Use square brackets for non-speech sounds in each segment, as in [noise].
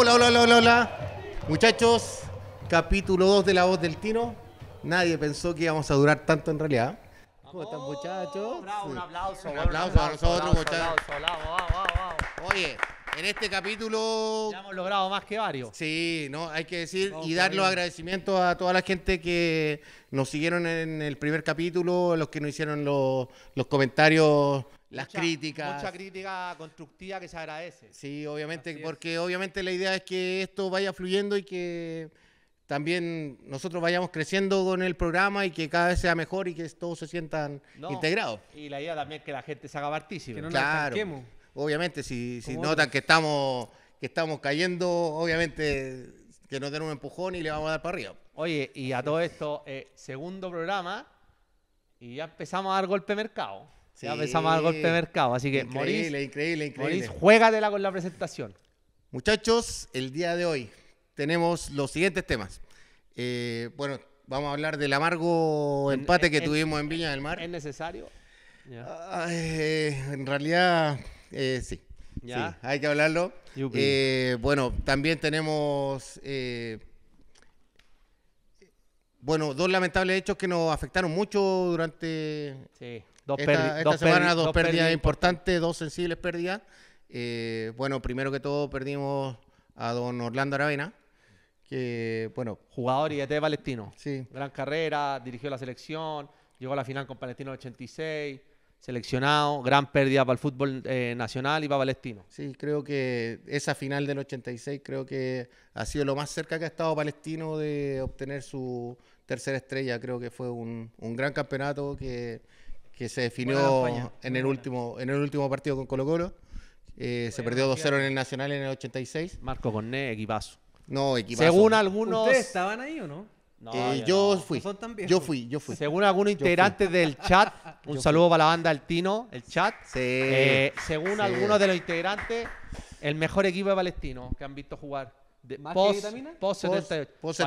Hola, hola, hola, hola, Muchachos, capítulo 2 de La Voz del Tino. Nadie pensó que íbamos a durar tanto en realidad. ¿Cómo están, oh, muchachos? un aplauso. Un aplauso a nosotros, muchachos. Oye, en este capítulo... Ya hemos logrado más que varios. Sí, no, hay que decir y dar los agradecimientos a toda la gente que nos siguieron en el primer capítulo, los que nos hicieron los, los comentarios las críticas. Mucha crítica constructiva que se agradece. Sí, obviamente, porque obviamente la idea es que esto vaya fluyendo y que también nosotros vayamos creciendo con el programa y que cada vez sea mejor y que todos se sientan integrados. Y la idea también es que la gente se haga partícipe. no claro, obviamente, si, si notan que estamos, que estamos cayendo, obviamente que nos den un empujón y le vamos a dar para arriba. Oye, y a todo esto, eh, segundo programa y ya empezamos a dar golpe mercado. Se Ya pensado al golpe de mercado. Así que, increíble, increíble, increíble. de juégatela con la presentación. Muchachos, el día de hoy tenemos los siguientes temas. Eh, bueno, vamos a hablar del amargo empate que tuvimos en Viña del Mar. ¿Es necesario? en realidad, eh, sí. ¿Ya? Hay que hablarlo. Eh, bueno, también tenemos. bueno, dos lamentables hechos que nos afectaron mucho durante sí. Dos esta, dos semana pérdidas, importantes, dos sensibles pérdidas. Eh, bueno, primero que todo perdimos a don Orlando Aravena, que, bueno... Jugador y de Palestino. Sí. Gran carrera, dirigió la selección, llegó a la final con Palestino 86, seleccionado, gran pérdida para el fútbol eh, nacional y para Palestino. Sí, creo que esa final del 86 creo que ha sido lo más cerca que ha estado Palestino de obtener su tercera estrella. Creo que fue un gran campeonato que que se definió en, el último, en el último partido con Colo Colo. Eh, se perdió 2-0 en el Nacional en el 86. Marco Corné, equipazo. No, equipazo. Según algunos... estaban ahí o no? no eh, yo, Fui. yo fui, yo fui. Según algunos integrantes del chat, [laughs] un saludo para la banda Altino, el chat. Eh, según algunos de los integrantes, el mejor equipo de Palestino que han visto jugar ¿Más que vitamina? Post 78. Post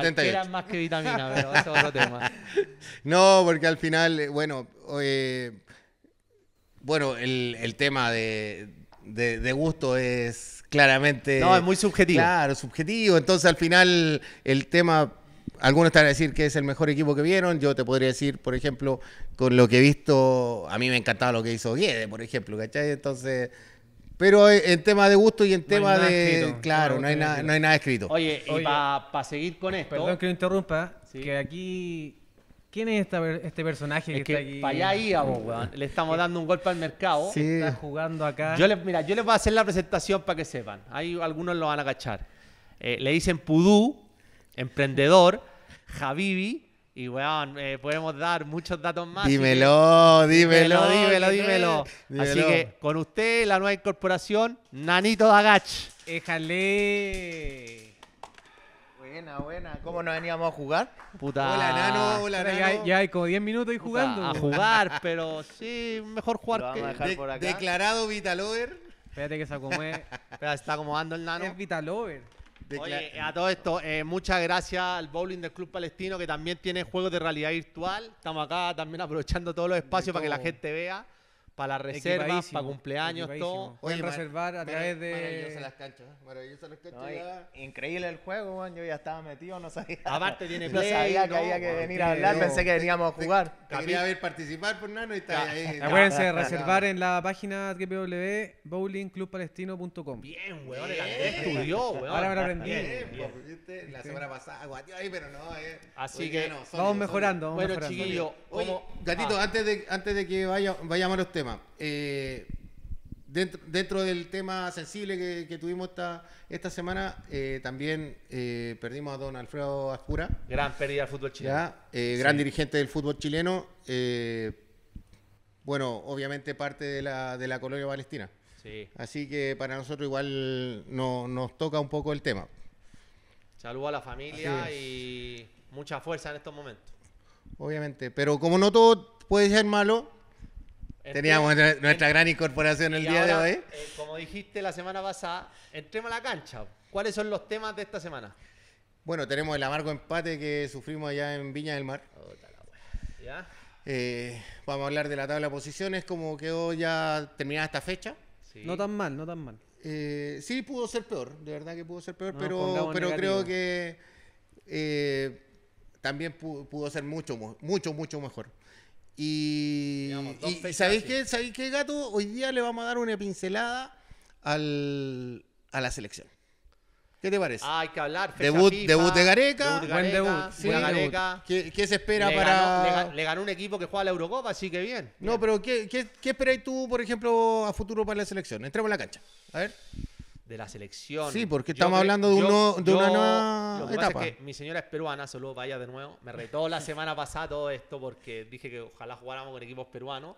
más que vitamina, pero es otro tema. [laughs] No, porque al final, eh, bueno, eh, bueno, el, tema de, gusto es claramente. No, es muy subjetivo. Claro, subjetivo. Entonces al final el tema. Algunos están a decir que es el mejor equipo que vieron. Yo te podría decir, por ejemplo, con lo que he visto, a mí me encantaba lo que hizo Guede, por ejemplo, ¿cachai? Entonces, pero eh, en tema de gusto y en tema de. Claro, no hay, nada, escrito. no Oye, y para seguir con esto. Perdón que lo interrumpa, que aquí. ¿Quién es este personaje que, está aquí? Para allá íbamos, weón. Le estamos dando un golpe al mercado. Está jugando acá. Yo mira, yo les voy a hacer la presentación para que sepan. Ahí algunos lo van a cachar. Eh, le dicen Pudú, emprendedor, Javivi, y weón, eh, podemos dar muchos datos más. Dímelo, dímelo, dímelo, dímelo, Así que con usted, la nueva incorporación, Nanito Dagach. Éjale. Buena, buena. ¿Cómo nos veníamos a jugar? Puta. Hola, nano, hola, nano. Ya, hay como 10 minutos ahí jugando. a jugar, pero sí, mejor jugar que. por Declarado Vitalover. Espérate que se acomode. [laughs] Espera, está acomodando el nano. Es Vitalover. Oye, a todo esto, eh, muchas gracias al Bowling del Club Palestino, que también tiene juegos de realidad virtual. Estamos acá también aprovechando todos los espacios para que la gente vea para la reserva para cumpleaños, todo. Pueden reservar a través de. Maravillosa las canchas, ¿eh? maravillosa las canchas. Increíble el juego, man. Yo ya estaba metido, no sabía. Aparte tiene [laughs] play. No sabía que había que venir a hablar, pensé que veníamos a jugar. quería ver participar por pues, nano y está ahí. Acuérdense reservar en la página www.bowlingclubpalestino.com. Bien, weón, estudió, weón. Ahora me lo aprendí. Pues, la semana pasada, guateó ahí, pero no. Eh. Así que vamos mejorando. Bueno, chiquillo, gatito, ah. antes de que vayamos a los temas. Eh, dentro, del tema sensible que, tuvimos esta, esta semana, eh, también eh, perdimos a don Alfredo Ascura. Gran pérdida del fútbol chileno. Gran dirigente del fútbol chileno. bueno, obviamente parte de la, de la colonia palestina. Así que para nosotros igual nos toca un poco el tema. Saludo a la familia y mucha fuerza en estos momentos. Obviamente, pero como no todo puede ser malo, este, Teníamos nuestra gran incorporación el día de hoy. Eh, como dijiste la semana pasada, entremos a la cancha. ¿Cuáles son los temas de esta semana? Bueno, tenemos el amargo empate que sufrimos allá en Viña del Mar. Eh, vamos a hablar de la tabla de posiciones, como quedó ya terminada esta fecha. No tan mal, no tan mal. Eh, sí, pudo ser peor, de verdad que pudo ser peor, pero, pero creo que también pudo, pudo, ser mucho, mucho, mucho mejor. Y, ¿sabéis, qué, gato? Hoy día le vamos a dar una pincelada al, a la selección. ¿Qué te parece? Ah, hay que hablar. Debut, debut, de Gareca. buen debut. Gareca. ¿Qué, se espera para.? le, ganó un equipo que juega la Eurocopa, así que bien. No, pero ¿qué, qué, qué esperáis tú, por ejemplo, a futuro para la selección? Entremos a la cancha. A ver de la selección. Sí, porque estamos hablando de, de una nueva etapa. mi señora es peruana, solo vaya de nuevo. Me retó la [laughs] semana pasada todo esto porque dije que ojalá jugáramos con equipos peruanos.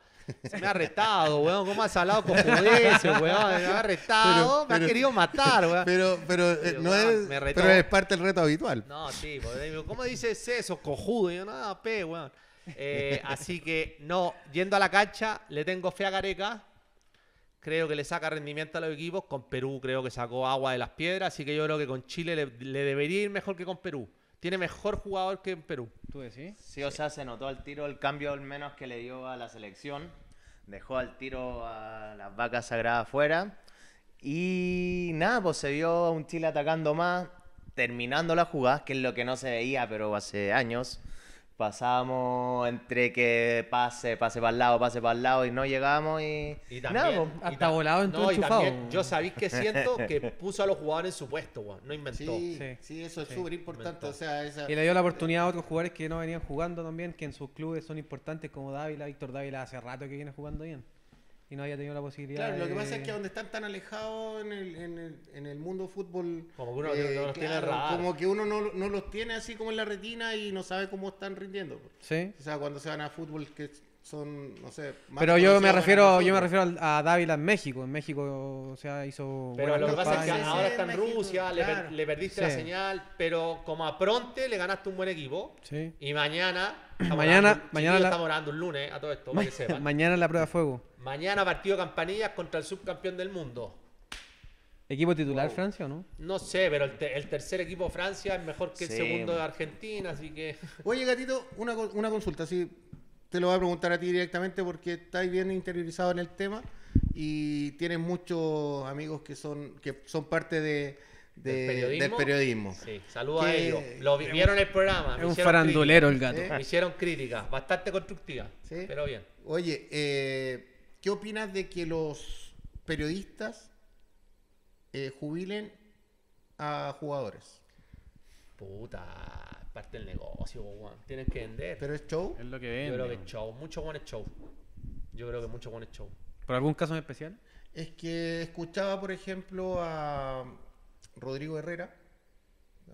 Se me ha retado, weón. ¿Cómo has hablado con judeces, weón? Me ha retado, me ha querido matar, weón. Pero, pero, eh, no es, pero es parte del reto habitual. No, sí, pues, digo, ¿cómo dices eso, cojudo? Y yo, nada, pe, weón. Eh, así que, no, yendo a la cancha, le tengo fe a Careca creo que le saca rendimiento a los equipos. Con Perú creo que sacó agua de las piedras, así que yo creo que con Chile le, debería ir mejor que con Perú. Tiene mejor jugador que en Perú. ¿Tú decís? Sí, o sea, se notó al tiro el cambio al menos que le dio a la selección. Dejó al tiro a las vacas sagradas afuera. Y nada, pues se vio a un Chile atacando más, terminando la jugada, que es lo que no se veía, pero hace años. Pasamos entre que pase, pase para el lado, pase para el lado y no llegamos y... Nada, pues, hasta volado en todo yo sabéis que siento [laughs] que puso a los jugadores en su puesto, No inventó. Sí, eso es súper importante. Y le dio la oportunidad a otros jugadores que no venían jugando también, que en sus clubes son importantes, como Dávila, Víctor Dávila hace rato que viene jugando bien y no haya tenido la posibilidad. lo que pasa es que donde están tan alejados en el, en el, en el mundo fútbol, eh, como, que uno no, no, los tiene así como en la retina y no sabe cómo están rindiendo. Pues. Sí. O sea, cuando se van a fútbol que son, no sé, Pero yo me refiero, yo me refiero a, Dávila en México. En México, o hizo. Pero lo que pasa es que ahora está en Rusia, le, perdiste la señal, pero como a pronte le ganaste un buen equipo. Sí. Y mañana. [clears throat] Mañana, mañana la... estamos orando un lunes a todo esto, Mañana [laughs] mañana la prueba de fuego. Mañana partido Campanillas contra el subcampeón del mundo. ¿Equipo titular Francia o no? No sé, pero el, tercer equipo Francia es mejor que el segundo de Argentina, así que. [laughs] Oye, gatito, una, consulta, sí. Te lo voy a preguntar a ti directamente porque estás bien interiorizado en el tema y tienes muchos amigos que son, que son parte de, del periodismo. Sí, saludos a ellos. Lo vieron el programa. Es un farandulero el gato. ¿Eh? Me hicieron críticas, bastante constructivas, pero bien. Oye, eh ¿Qué opinas de que los periodistas eh, jubilen a jugadores? Puta, parte del negocio, weón. Tienes que vender. Pero es show. Es lo que vende. Yo creo que es show. Mucho bueno es show. Yo creo que mucho bueno es show. ¿Por algún caso en especial? Es que escuchaba, por ejemplo, a Rodrigo Herrera.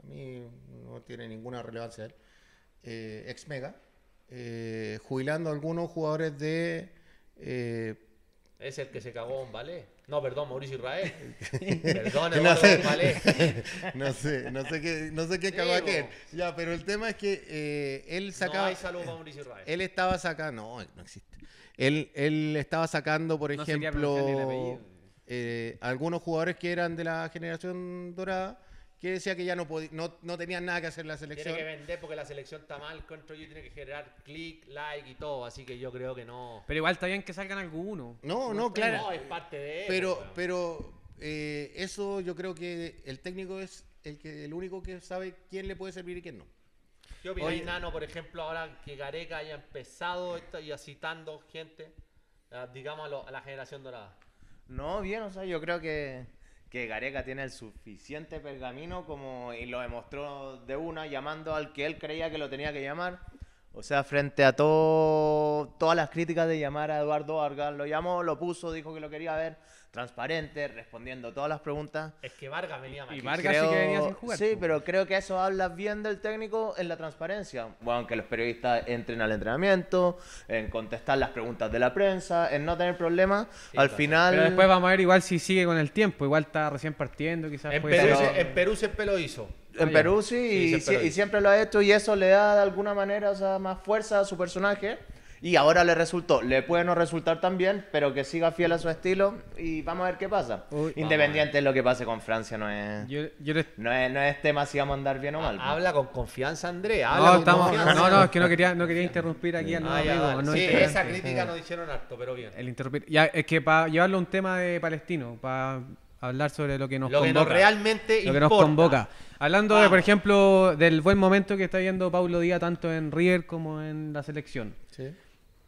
A mí no tiene ninguna relevancia él. Eh, ex Mega. Eh, jubilando a algunos jugadores de eh, es el que se cagó un ballet. No, perdón, Mauricio Israel. [laughs] perdón, no sé, [laughs] no sé, no sé qué, no sé qué cagó a aquel. Ya, pero el tema es que eh, él sacaba. Mauricio Israel. Él estaba sacando. No, no existe. Él, él estaba sacando, por ejemplo, eh, algunos jugadores que eran de la generación dorada que decía que ya no, no, no tenían nada que hacer la selección. Tiene que vender porque la selección está mal, Control tiene que generar click, like y todo, así que yo creo que no. Pero igual está bien que salgan algunos. No, no, claro. No, es parte de Pero, pero eh, eso yo creo que el técnico es el que el único que sabe quién le puede servir y quién no. ¿Qué Nano, por ejemplo, ahora que Gareca haya empezado esto y citando gente, ah, digamos, a la generación dorada? No, bien, o sea, yo creo que que Gareca tiene el suficiente pergamino como y lo demostró de una llamando al que él creía que lo tenía que llamar o sea, frente a todas las críticas de llamar a Eduardo Vargas, lo llamó, lo puso, dijo que lo quería ver, transparente, respondiendo todas las preguntas. Es que Vargas venía mal. Y Vargas sí pero creo que eso habla bien del técnico en la transparencia. Bueno, que los periodistas entren al entrenamiento, en contestar las preguntas de la prensa, en no tener problemas. al final. Pero después vamos a ver igual si sigue con el tiempo. Igual está recién partiendo, quizás. En, Perú, en Perú se lo hizo. En Perú sí, y, siempre lo ha hecho y eso le da de alguna manera más fuerza a su personaje. Y ahora le resultó, le puede no resultar tan bien, pero que siga fiel a su estilo y vamos a ver qué pasa. Independiente de lo que pase con Francia, no es, no es, tema si vamos a andar bien o mal. Pues. Habla con confianza, André. No, no, no, es que no quería, no quería interrumpir aquí al sí, ah, esa crítica nos hicieron harto, pero bien. El interrumpir. es que para llevarlo un tema de palestino, para hablar sobre lo que nos lo Que nos realmente lo que nos convoca. Hablando de, por ejemplo, del buen momento que está viendo Paulo Díaz tanto en River como en la selección. Sí.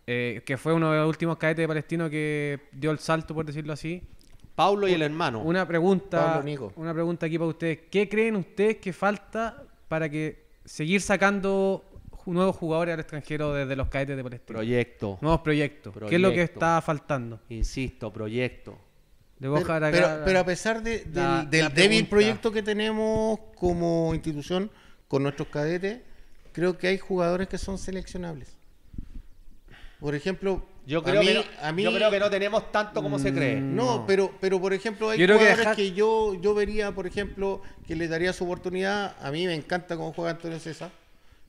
Eh, que fue uno de los últimos cadetes Palestino que dio el salto, por decirlo así. Pablo y el hermano. Una pregunta, Nico. una pregunta aquí para ustedes. ¿Qué creen ustedes que falta para que seguir sacando nuevos jugadores al extranjero desde los cadetes de Palestina? Proyecto. Nuevos proyectos. ¿Qué es lo que está faltando? Insisto, proyecto pero, a pesar de, del, débil proyecto que tenemos como institución con nuestros cadetes, creo que hay jugadores que son seleccionables. Por ejemplo, yo creo, que, no, creo que no tenemos tanto como se mm, cree. No, pero, pero por ejemplo, hay jugadores que, yo, yo vería, por ejemplo, que le daría su oportunidad. A mí me encanta cómo juega Antonio César.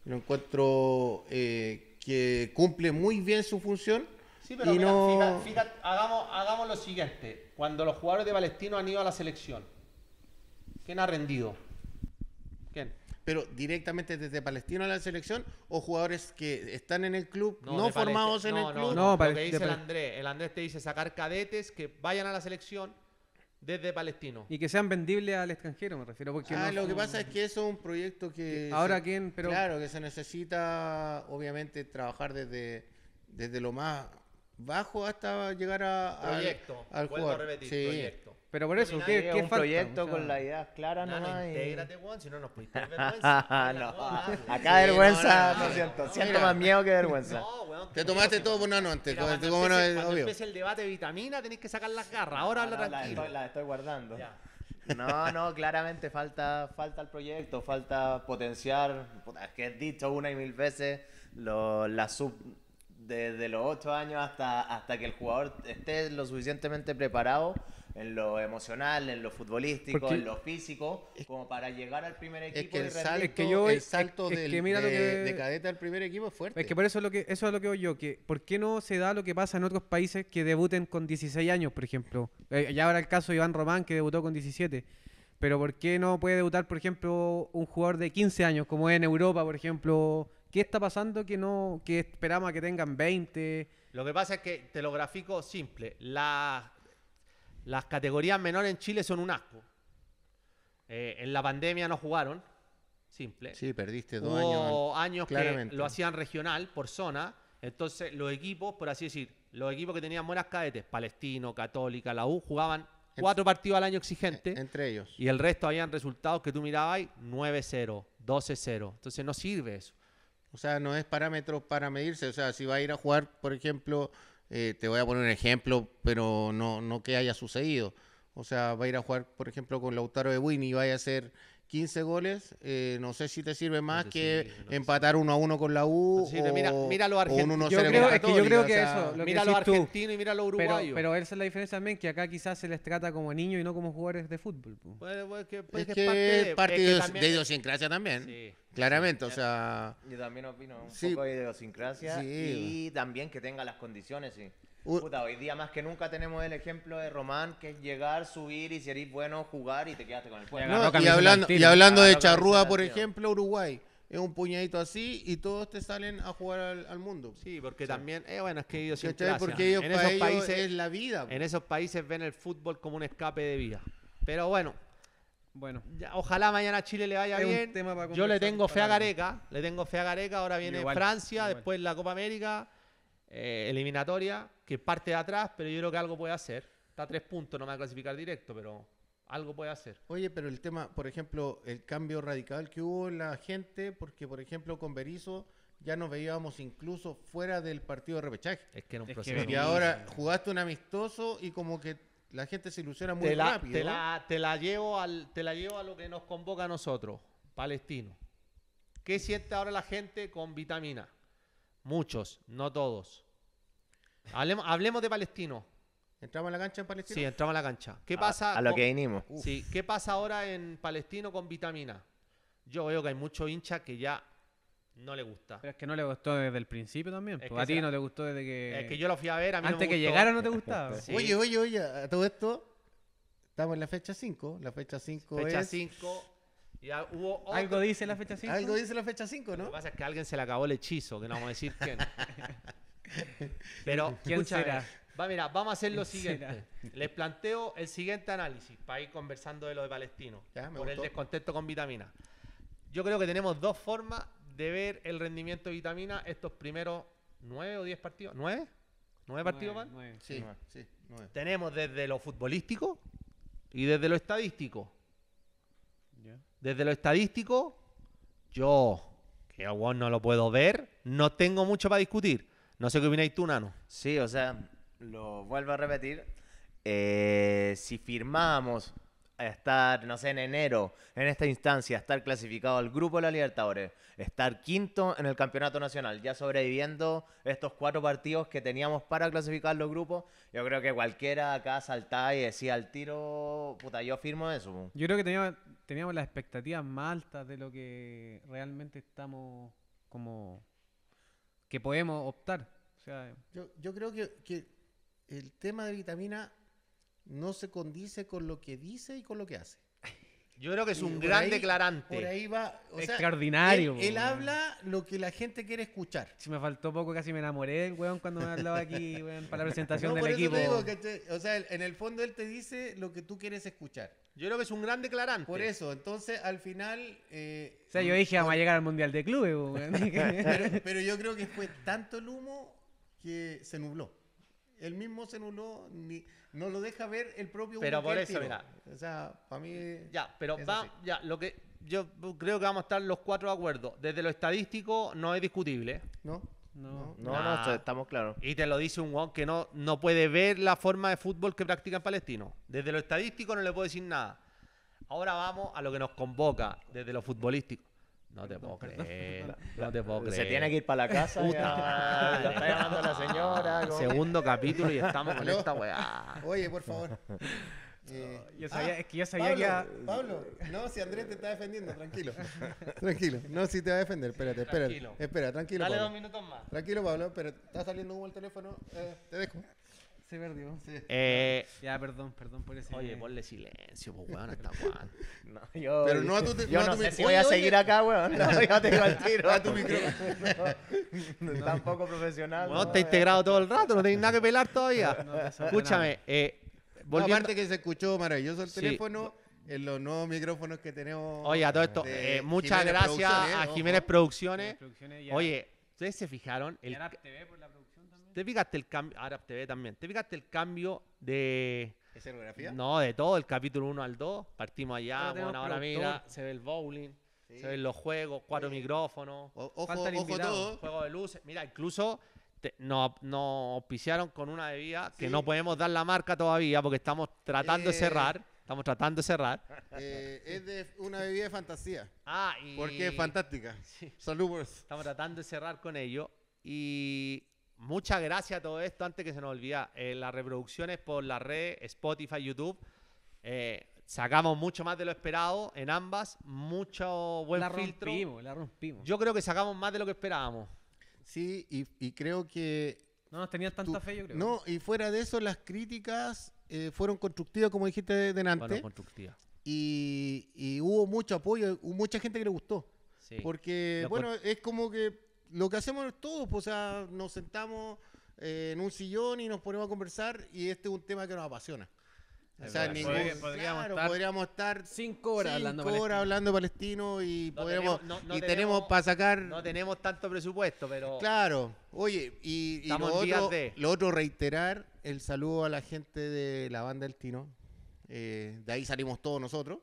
Lo encuentro eh, que cumple muy bien su función Sí, pero fíjate, hagamos, hagamos lo siguiente. Cuando los jugadores de Palestino han ido a la selección, ¿quién ha rendido? ¿Quién? pero directamente desde Palestino a la selección o jugadores que están en el club, no, formados en el club. No, lo que dice el Andrés, el Andrés te dice sacar cadetes que vayan a la selección desde Palestino. Y que sean vendibles al extranjero, me refiero. Porque ah, lo que pasa es que eso es un proyecto que... Ahora quién, pero... Claro, que se necesita obviamente trabajar desde, desde lo más bajo hasta llegar a, proyecto, al, al vuelvo a repetir, sí. proyecto. Pero por eso, ¿qué, ¿qué un proyecto con la idea clara no, no hay. Intégrate, Juan, si no nos pudiste [laughs] vergüenza. no, acá vergüenza, no, siento. siento más miedo que vergüenza. No, weón. Te tomaste todo por una antes. cuando es empecé, no es el debate de vitamina, tenés que sacar las garras. Ahora habla tranquilo. la estoy guardando. Ya. No, no, claramente falta, falta el proyecto, falta potenciar, es que he dicho una y mil veces, lo, la sub desde los 8 años hasta, hasta que el jugador esté lo suficientemente preparado en lo emocional, en lo futbolístico, en lo físico, como para llegar al primer equipo. Es que el, el de, cadete al primer equipo es fuerte. Es que por eso es lo que, eso es lo que yo, que ¿por qué no se da lo que pasa en otros países que debuten con 16 años, por ejemplo? Eh, ya ahora el caso de Iván Román, que debutó con 17. Pero ¿por qué no puede debutar, por ejemplo, un jugador de 15 años, como en Europa, por ejemplo, ¿Qué está pasando que no que esperamos que tengan 20? Lo que pasa es que te lo grafico simple. las categorías menores en Chile son un asco. Eh, en la pandemia no jugaron. Simple. Sí, perdiste dos Hubo años. que lo hacían regional por zona. Entonces, los equipos, por así decir, los equipos que tenían buenas cadetes, Palestino, Católica, la U, jugaban cuatro partidos al año exigente. E-, entre ellos. Y el resto habían resultados que tú mirabas 9-0, 12-0. Entonces, no sirve eso. O sea, no es parámetro para medirse. O sea, si va a ir a jugar, por ejemplo, eh, te voy a poner un ejemplo, pero no, no que haya sucedido. O sea, va a ir a jugar, por ejemplo, con Lautaro de win y vaya a ser 15 goles, eh, no sé si te sirve más que empatar uno a uno con la U. o, mira, mira lo argentino. Yo, creo, es que yo creo que eso. mira lo argentino y mira los uruguayos Pero, pero, esa es la diferencia también, que acá quizás se les trata como niños y no como jugadores de fútbol. Pues, pues, pues, es que, es parte, de, idiosincrasia también. claramente, o sea. Yo también opino un poco de idiosincrasia y también que tenga las condiciones, sí hoy día más que nunca tenemos el ejemplo de Román, que es llegar, subir y si eres bueno, jugar y te quedaste con el juego. y, hablando, de charrúa, por ejemplo, Uruguay. Es un puñadito así y todos te salen a jugar al, mundo. Sí, porque también, eh, bueno, es que ellos siempre Porque en esos países es la vida. En esos países ven el fútbol como un escape de vida. Pero bueno, bueno. ojalá mañana Chile le vaya bien. Yo le tengo fe a Gareca, le tengo fe a Gareca, ahora viene Francia, después la Copa América eh, eliminatoria que parte de atrás, pero yo creo que algo puede hacer. Está a tres puntos, no me va a clasificar directo, pero algo puede hacer. Oye, pero el tema, por ejemplo, el cambio radical que hubo en la gente, porque por ejemplo con Berizzo ya nos veíamos incluso fuera del partido de repechaje. Es que era un Y ahora jugaste un amistoso y como que la gente se ilusiona muy te la, Te la, llevo al, te la llevo a lo que nos convoca a nosotros, palestino. ¿Qué siente ahora la gente con vitamina? Muchos, no todos. Hablemos, de Palestino ¿Entramos a la cancha en Palestino? Sí, entramos a la cancha. ¿Qué pasa? A, lo que vinimos. Sí, ¿qué pasa ahora en Palestino con vitamina? Yo veo que hay muchos hinchas que ya no le gusta. Pero es que no le gustó desde el principio también. a ti no te gustó desde que. Es que yo lo fui a ver, a mí Antes que llegara no te gustaba. [laughs] Oye, oye, oye, todo esto. Estamos en la fecha 5. La fecha 5 Fecha 5. hubo Algo dice la fecha 5. Algo dice la fecha 5, ¿no? Lo que pasa es que alguien se le acabó el hechizo, que no vamos a decir quién. [laughs] Pero, ¿quién será? vamos a hacer lo siguiente. Les planteo el siguiente análisis para ir conversando de lo de Palestino. por el descontento con vitamina. Yo creo que tenemos dos formas de ver el rendimiento de vitamina estos primeros nueve o diez partidos. ¿Nueve? ¿Nueve partidos, sí, sí Tenemos desde lo futbolístico y desde lo estadístico. Desde lo estadístico, yo, que aún no lo puedo ver, no tengo mucho para discutir. No sé qué opináis tú, Nano. Sí, o sea, lo vuelvo a repetir. Eh, si firmamos estar, no sé, en enero, en esta instancia, estar clasificado al grupo de la Libertadores, estar quinto en el campeonato nacional, ya sobreviviendo estos cuatro partidos que teníamos para clasificar los grupos, yo creo que cualquiera acá saltaba y decía al tiro, puta, yo firmo eso. Yo creo que teníamos, teníamos las expectativas más altas de lo que realmente estamos como que podemos optar yo, yo creo que, que, el tema de vitamina no se condice con lo que dice y con lo que hace. Yo creo que es un gran declarante. Por ahí va. Extraordinario. él, habla lo que la gente quiere escuchar. Si me faltó poco, casi me enamoré el weón cuando me hablaba aquí [laughs] para la presentación del equipo. o sea, en el fondo él te dice lo que tú quieres escuchar. Yo creo que es un gran declarante. Por eso, entonces al final. Eh, o sea, yo dije, vamos a llegar al Mundial de Clubes. [laughs] pero, pero yo creo que fue tanto el humo que se nubló. el mismo se nubló, ni, no lo deja ver el propio. Pero por eso, mira. O sea, para mí. Ya, pero va, ya, lo que yo creo que vamos a estar los cuatro de acuerdo. Desde lo estadístico no es discutible. No. No, no, no, estamos claros. Y te lo dice un guau que no, no puede ver la forma de fútbol que practican Palestino. Desde lo estadístico no le puedo decir nada. Ahora vamos a lo que nos convoca desde lo futbolístico. No te puedo creer. No te puedo creer. Se tiene que ir para la casa. está llamando la señora. [laughs] Segundo capítulo y estamos con esta weá. Oye, por favor. [laughs] Eh, yo sabía, ah, es que yo sabía Pablo, que. Pablo, no, si Andrés te está defendiendo, tranquilo. [laughs] tranquilo, no, si te va a defender, espérate, espérate. Tranquilo. Espera, tranquilo. Dale dos minutos más. Tranquilo, Pablo, pero está saliendo humo el teléfono, eh, te dejo. Se perdió. ya, perdón, perdón por ese. Oye, ponle silencio, pues, weón, está yo. Pero no a sé si voy a seguir acá, weón. No, yo te tiro. A tu micrófono. no, tampoco profesional. Bueno, te he integrado todo el rato, no tenéis nada que pelar todavía. Escúchame, eh. aparte que se escuchó maravilloso el teléfono en los nuevos micrófonos que tenemos. Oye, a todo esto, eh, muchas gracias a Jiménez Producciones. Jiménez Producciones. Oye, ¿ustedes se fijaron? El, ¿Te fijaste el cambio? Arab TV también. ¿Te fijaste el cambio de. ¿Escenografía? No, de todo, el capítulo 1 al 2. Partimos allá, bueno, ahora mira, se ve el bowling, se ven los juegos, cuatro micrófonos. ojo, ojo todo. Juego de luces. Mira, incluso nos, oficiaron con una bebida que no podemos dar la marca todavía porque estamos tratando de eh. cerrar. Estamos tratando de cerrar. [laughs] Eh, es de una bebida de fantasía. Ah, y... Porque es fantástica. [laughs] Saludos. Estamos tratando de cerrar con ello. Y Muchas gracias a todo esto. Antes que se nos olvida, eh, las reproducciones por la red, Spotify, YouTube. Eh, sacamos mucho más de lo esperado en ambas. Mucho buen la Rompimos, la rompimos. Yo creo que sacamos más de lo que esperábamos. Sí, y, creo que. No nos tenías tanta fe, yo creo. No, y fuera de eso, las críticas eh, fueron constructivas, como dijiste delante. Fueron constructivas. Y, hubo mucho apoyo, hubo mucha gente que le gustó. Sí. Porque, bueno, es como que lo que hacemos todos, pues, o sea, nos sentamos eh, en un sillón y nos ponemos a conversar y este es un tema que nos apasiona. O sea, podríamos, estar cinco horas, hablando, palestino. y podemos tenemos, tenemos, para sacar no tenemos tanto presupuesto, pero claro. Oye y, lo, otro, reiterar el saludo a la gente de la banda del Tino, eh, de ahí salimos todos nosotros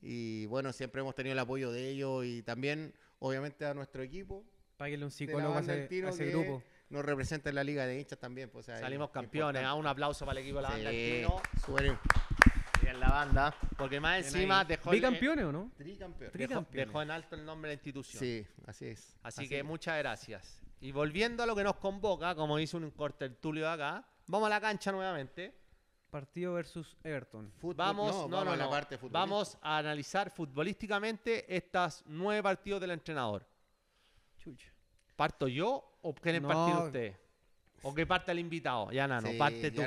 y bueno siempre hemos tenido el apoyo de ellos y también obviamente a nuestro equipo Páguenle un psicólogo a ese, grupo. Nos representa en la liga de hinchas también. Pues, Salimos campeones. Un aplauso para el equipo de la banda. Sí. Y la banda. Porque más encima dejó. o no? Tricampeones. Dejó, dejó, en alto el nombre de la institución. Sí, así es. Así, que muchas gracias. Y volviendo a lo que nos convoca, como hizo un corte Tulio acá, vamos a la cancha nuevamente. Partido versus Everton. vamos, no, vamos a analizar futbolísticamente estos nueve partidos del entrenador. ¿Parto yo o quieren partir ustedes? ¿O que parte el invitado? Ya, Nano, parte tú.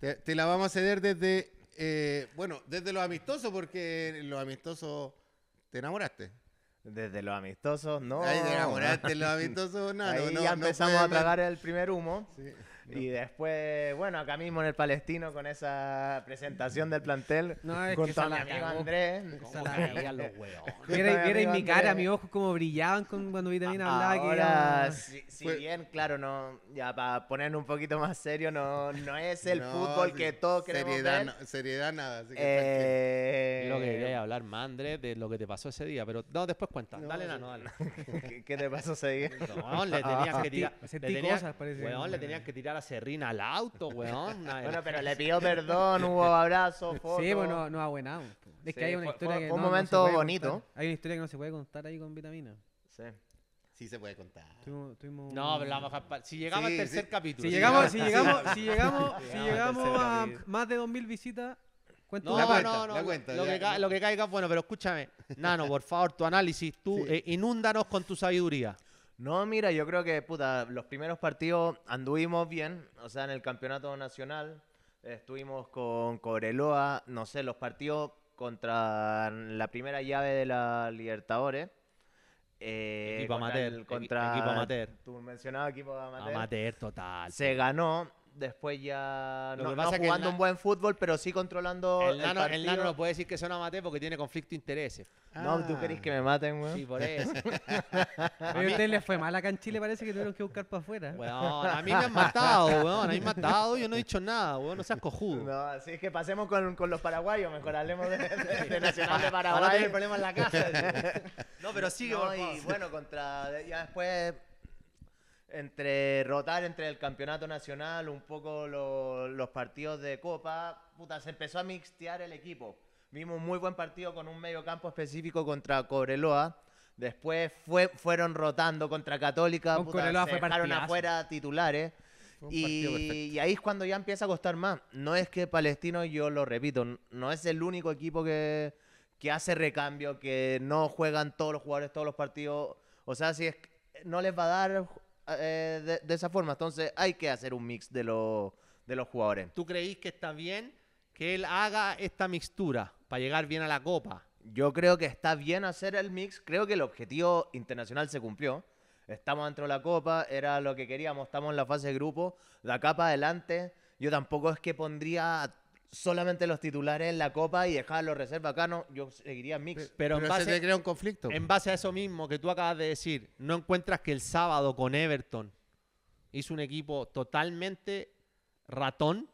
Te, la vamos a ceder desde, eh, bueno, desde los amistosos, porque los amistosos te enamoraste. Desde los amistosos, no. Ahí te enamoraste, los amistosos, [laughs] ya empezamos a tragar el primer humo. Sí. Y después, bueno, acá mismo en el Palestino con esa presentación del plantel. No, es que la mi amigo Andrés mira en mi cara, mis ojos como brillaban cuando vi también hablaba. Ahora, que si, bien, claro, no ya para ponernos un poquito más serio, no, no es el fútbol que todos queremos seriedad, seriedad nada. Eh, lo que quería hablar, Mandre, de lo que te pasó ese día. Pero no, después cuenta. dale, no dale. [laughs] ¿Qué, te pasó ese día? [laughs] No, le tenías que [laughs] tirar. le tenías que tirar serrina al auto, weón. [laughs] bueno, pero le pidió perdón, [laughs] hubo abrazos, Sí, bueno, pues, no ha buenado. Es que hay una historia que. un momento bonito. Hay una historia que no se puede contar ahí con vitamina. Sí. Sí se puede contar. No, vamos Si llegamos al tercer capítulo. Si llegamos, si llegamos, si llegamos, si llegamos a más de 2000 visitas, cuento No, no, no. lo, que caiga es bueno, pero escúchame. Nano, por favor, tu análisis, tú eh, inúndanos con tu sabiduría. No, mira, yo creo que, puta, los primeros partidos anduvimos bien, o sea, en el campeonato nacional estuvimos con Coreloa, no sé, los partidos contra la primera llave de la Libertadores. Eh, equipo amateur. El, equipo amateur. Tú mencionabas equipo amateur. Amateur total. Se ganó después ya Lo no, jugando un buen fútbol, pero sí controlando el, nano, el nano no puede decir que son amateur porque tiene conflicto de intereses. No, tú ah. querés que me maten, weón. Sí, por eso. [laughs] A mí- usted les fue mal acá en Chile, parece que tuvieron que buscar para afuera. bueno a mí me han matado, weón. me han matado, yo no he dicho nada, weón. No seas cojudo. No, así es que pasemos con, con los paraguayos, mejor hablemos de, de- de Nacional de Para no tener problemas en la casa. [laughs] No, pero sigue, por bueno, contra. Ya después entre rotar entre el campeonato nacional, un poco los partidos de Copa, puta, se empezó a mixtear el equipo. Vimos un muy buen partido con un medio campo específico contra Cobreloa. Después fue, fueron rotando contra Católica, puta, se dejaron afuera titulares. Y, ahí es cuando ya empieza a costar más. No es que Palestino, yo lo repito, no es el único equipo que, que hace recambio, que no juegan todos los jugadores, todos los partidos. O sea, si es, no les va a dar Ah, eh, de, esa forma. Entonces hay que hacer un mix de, lo, de los jugadores. ¿Tú creís que está bien que él haga esta mixtura para llegar bien a la copa? Yo creo que está bien hacer el mix. Creo que el objetivo internacional se cumplió. Estamos dentro de la copa, era lo que queríamos. Estamos en la fase de grupo. la capa adelante, yo tampoco es que pondría solamente los titulares en la copa y dejar los reservas acá, no, yo seguiría mix. Pero, en base, crea un conflicto. En base a eso mismo que tú acabas de decir, ¿no encuentras que el sábado con Everton hizo un equipo totalmente ratón?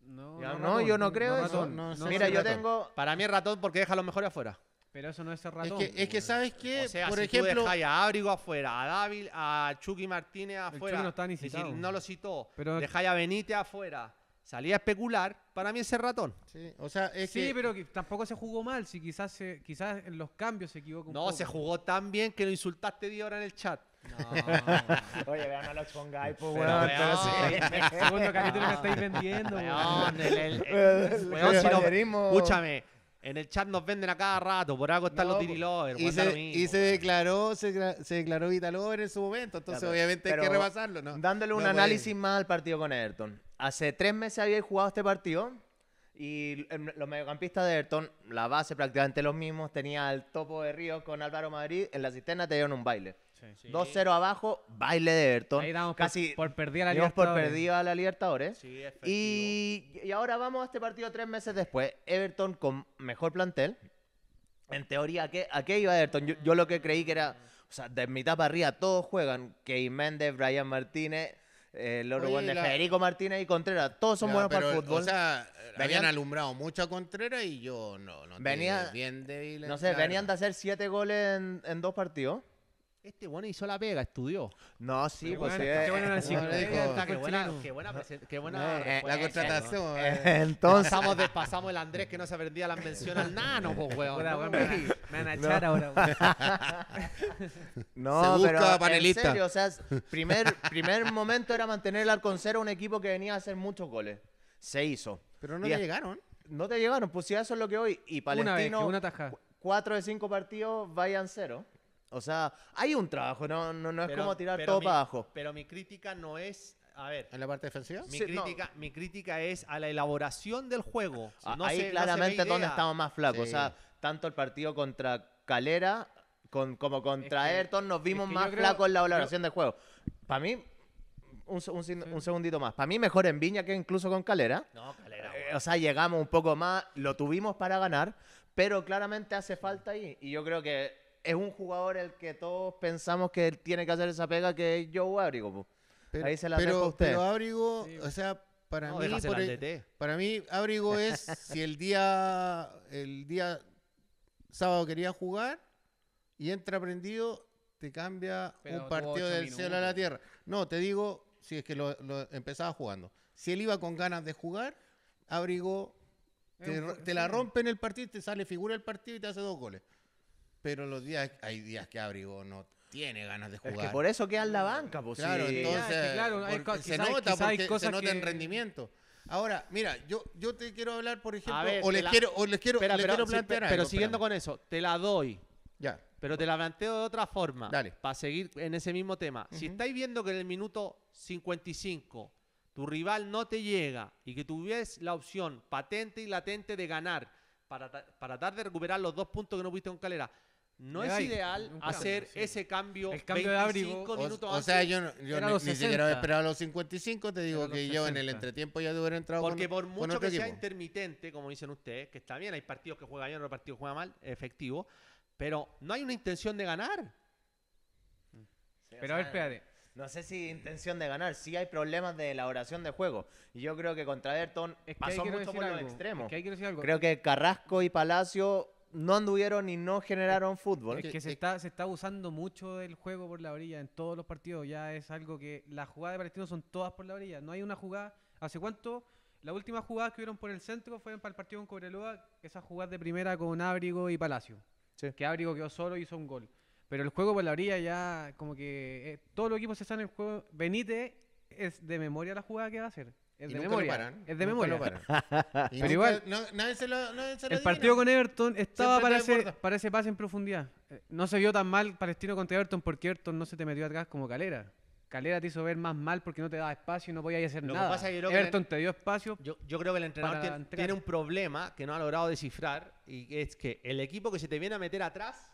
No, yo no creo eso. Mira, yo tengo... Para mí es ratón porque deja a los mejores afuera. Pero eso no es ratón. Es que, sabes que ¿sabes O sea, por si ejemplo, tú a Ábrigo afuera, a Dávil, a Chucky Martínez afuera. no no lo citó. Pero... Dejáis a Benítez afuera salía a especular, para mí ese ratón. Sí, o sea, es sí pero tampoco se jugó mal, si quizás se, quizás en los cambios se equivocó un No, se jugó tan bien que lo insultaste de ahora en el chat. No. [laughs] Oye, vean a los pongáis, pues, weón. [laughs] Segundo capítulo que estáis vendiendo, weón. [laughs] si no, escúchame, en el chat nos venden a cada rato, por algo están los tirilovers. Y, se, declaró, se, declaró Vitalover en su momento, entonces obviamente hay que rebasarlo, ¿no? Dándole un análisis más al partido con Ayrton hace tres meses había jugado este partido y los mediocampistas de Everton, la base prácticamente los mismos, tenía el topo de Río con Álvaro Madrid, en la cisterna te dieron un baile. 2-0 abajo, baile de Everton. Ahí damos casi por perdida la Libertadores. por a la Libertadores. y, ahora vamos a este partido tres meses después. Everton con mejor plantel. En teoría, ¿a qué, a iba Everton? Yo, yo, lo que creí que era, o sea, de mitad para arriba todos juegan. Key Méndez, Brian Martínez, el Federico Martínez y Contreras. Todos son buenos para el fútbol. habían alumbrado mucho a Contreras y yo no. venía, bien No sé, venían de hacer siete goles en dos partidos. Este bueno hizo la pega, estudió. No, sí, pues qué buena, qué buena, La contratación. entonces. Pasamos, el Andrés que no se aprendía las menciones al nano, pues, weón. me, van a echar ahora, weón. No, se busca pero eh, en serio, o sea, primer, [laughs] primer momento era mantener al Alconcero un equipo que venía a hacer muchos goles. Se hizo. Pero no te llegaron. No te llegaron, pues si eso es lo que hoy. Y Palestino... Cuatro de cinco partidos, vayan cero. O sea, hay un trabajo, no, no, es como tirar todo para abajo. Pero mi crítica no es a ver. ¿En la parte defensiva? Mi, crítica, mi crítica es a la elaboración del juego. Ah, ahí claramente donde estamos más flacos. O sea, tanto el partido contra Calera con, como contra Ayrton nos vimos más flacos en la elaboración del juego. Para mí, un, segundito más. Para mí, mejor en Viña que incluso con Calera. No, Calera. Eh, o sea, llegamos un poco más, lo tuvimos para ganar, pero claramente hace falta ahí. Y yo creo que es un jugador el que todos pensamos que él tiene que hacer esa pega que yo Joe Abrigo. Ahí se la pero, usted. Pero Abrigo, o sea, para mí, e- para mí Abrigo es [laughs] si el día el día sábado quería jugar y entra prendido, te cambia un partido del cielo a la tierra. No, te digo, si es que lo, empezaba jugando. Si él iba con ganas de jugar, Abrigo te, te, la rompe en el partido, te sale figura el partido y te hace dos goles pero los días, hay días que Abrigo no tiene ganas de jugar. Es que por eso queda en la banca, pues. Claro, entonces. se nota porque se en rendimiento. Ahora, mira, yo, yo te quiero hablar, por ejemplo, o, les quiero, o les quiero, pero, plantear Pero siguiendo con eso, te la doy. Ya. Pero te la planteo de otra forma. Dale. Para seguir en ese mismo tema. Si estáis viendo que en el minuto 55 tu rival no te llega y que tuvies la opción patente y latente de ganar para, para tratar de recuperar los dos puntos que no pudiste con Calera, no es ideal hacer ese cambio, el cambio 25 de minutos o, o sea, yo, ni, siquiera he esperado a los 55. Te digo que yo en el entretiempo ya haber entrado Porque por mucho que sea intermitente, como dicen ustedes, que está bien, hay partidos que juega bien, otros partidos juega mal, efectivo, pero no hay una intención de ganar. pero a ver, espérate. No sé si intención de ganar, sí hay problemas de elaboración de juego. Y yo creo que contra Everton pasó mucho por los extremos. Creo que Carrasco y Palacio no anduvieron y no generaron fútbol. Es que se está, se está abusando mucho del juego por la orilla en todos los partidos. Ya es algo que las jugadas de Palestino son todas por la orilla. No hay una jugada. ¿Hace cuánto? La última jugada que hubieron por el centro fue para el partido con Cobreloa, Esa jugada de primera con Ábrigo y Palacio. Que Ábrigo quedó solo y hizo un gol. Pero el juego por la orilla ya, como que eh, todos los equipos están en el juego. Benítez es de memoria la jugada que va a hacer. Es de memoria. es de memoria. Pero igual. el partido con Everton estaba para ese, para pase en profundidad. Eh, no se vio tan mal Palestino contra Everton porque Everton no se te metió atrás como Calera. Calera te hizo ver más mal porque no te daba espacio y no a hacer lo nada. Everton te dio espacio. Yo, yo, creo que el entrenador tiene un problema que no ha logrado descifrar y es que el equipo que se te viene a meter atrás